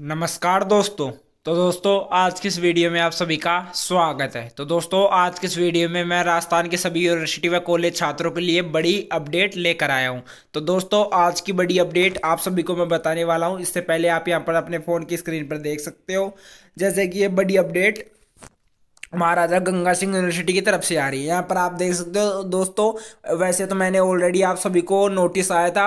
नमस्कार दोस्तों तो दोस्तों आज किस वीडियो में आप सभी का स्वागत है तो दोस्तों आज किस वीडियो में मैं राजस्थान के सभी यूनिवर्सिटी व कॉलेज छात्रों के लिए बड़ी अपडेट लेकर आया हूं तो दोस्तों आज की बड़ी अपडेट आप सभी को मैं बताने वाला हूं इससे पहले आप यहां पर अपने फ़ोन की स्क्रीन पर देख सकते हो जैसे कि ये बड़ी अपडेट महाराजा गंगा सिंह यूनिवर्सिटी की तरफ से आ रही है यहाँ पर आप देख सकते हो दोस्तों वैसे तो मैंने ऑलरेडी आप सभी को नोटिस आया था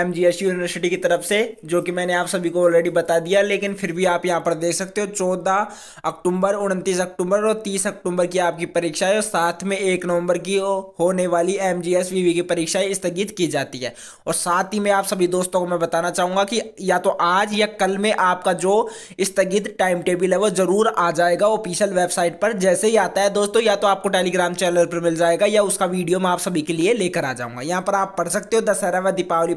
एम यूनिवर्सिटी की तरफ से जो कि मैंने आप सभी को ऑलरेडी बता दिया लेकिन फिर भी आप यहाँ पर देख सकते हो चौदह अक्टूबर उनतीस अक्टूबर और तीस अक्टूबर की आपकी परीक्षा है और साथ में एक नवंबर की होने वाली एम जी की परीक्षा स्थगित की जाती है और साथ ही में आप सभी दोस्तों को मैं बताना चाहूँगा कि या तो आज या कल में आपका जो स्थगित टाइम टेबल है वो जरूर आ जाएगा ऑफिशियल वेबसाइट पर जैसे ही आता है दोस्तों या तो आपको टेलीग्राम चैनल पर मिल जाएगा या उसका वीडियो मैं आप सभी के लिए लेकर आ जाऊंगा यहाँ पर आप पढ़ सकते हो दशहरा व दीपावली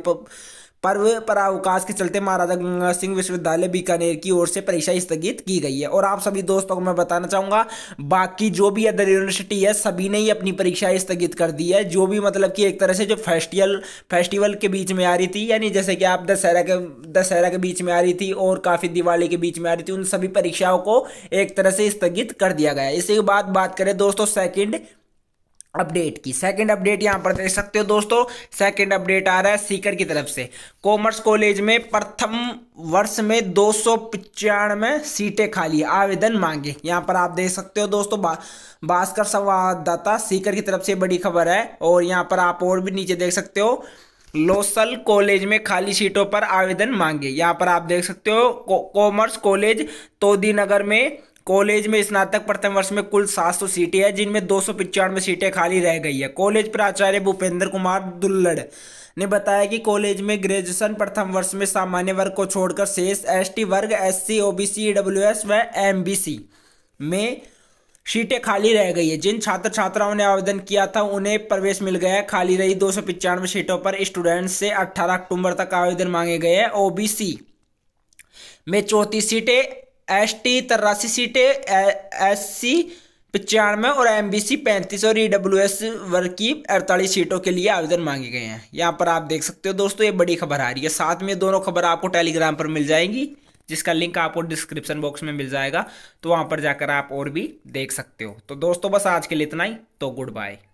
पर्व परावकाश के चलते महाराजा गंगा सिंह विश्वविद्यालय बीकानेर की ओर से परीक्षा स्थगित की गई है और आप सभी दोस्तों को मैं बताना चाहूँगा बाकी जो भी अदर यूनिवर्सिटी है सभी ने ही अपनी परीक्षा स्थगित कर दी है जो भी मतलब कि एक तरह से जो फेस्टिवल फेस्टिवल के बीच में आ रही थी यानी जैसे कि आप दशहरा के दशहरा के बीच में आ रही थी और काफ़ी दिवाली के बीच में आ रही थी उन सभी परीक्षाओं को एक तरह से स्थगित कर दिया गया इसी के बाद बात करें दोस्तों सेकेंड अपडेट की सेकंड अपडेट यहां पर देख सकते हो दोस्तों सेकंड अपडेट आ रहा है सीकर की तरफ से कॉमर्स कॉलेज में प्रथम वर्ष में दो सौ पचानवे सीटें खाली आवेदन मांगे यहाँ पर आप देख सकते हो दोस्तों बा, भास्कर संवाददाता सीकर की तरफ से बड़ी खबर है और यहाँ पर आप और भी नीचे देख सकते हो लोसल कॉलेज में खाली सीटों पर आवेदन मांगे यहाँ पर आप देख सकते हो कॉमर्स कॉलेज तोदी नगर में कॉलेज में स्नातक प्रथम वर्ष में कुल सात सौ सीटें हैं जिनमें दो सौ पिचानवे सीटें खाली रह गई है कॉलेज प्राचार्य भूपेंद्र कुमार दुल्लड़ ने बताया कि कॉलेज में ग्रेजुएशन प्रथम वर्ष में सामान्य वर्ग को छोड़कर शेष टी वर्ग एससी ओबीसी एस व सी में सीटें खाली रह गई है जिन छात्र छात्राओं ने आवेदन किया था उन्हें प्रवेश मिल गया है खाली रही दो सीटों पर स्टूडेंट से 18 अक्टूबर तक आवेदन मांगे गए हैं ओबीसी में चौंतीस सीटें एस टी तिरासी सीटें एस सी पचानवे और एम बी सी पैंतीस और ई डब्ल्यू एस वर्ग की अड़तालीस सीटों के लिए आवेदन मांगे गए हैं यहाँ पर आप देख सकते हो दोस्तों ये बड़ी खबर आ रही है साथ में दोनों खबर आपको टेलीग्राम पर मिल जाएंगी जिसका लिंक आपको डिस्क्रिप्शन बॉक्स में मिल जाएगा तो वहाँ पर जाकर आप और भी देख सकते हो तो दोस्तों बस आज के लिए इतना ही तो गुड बाय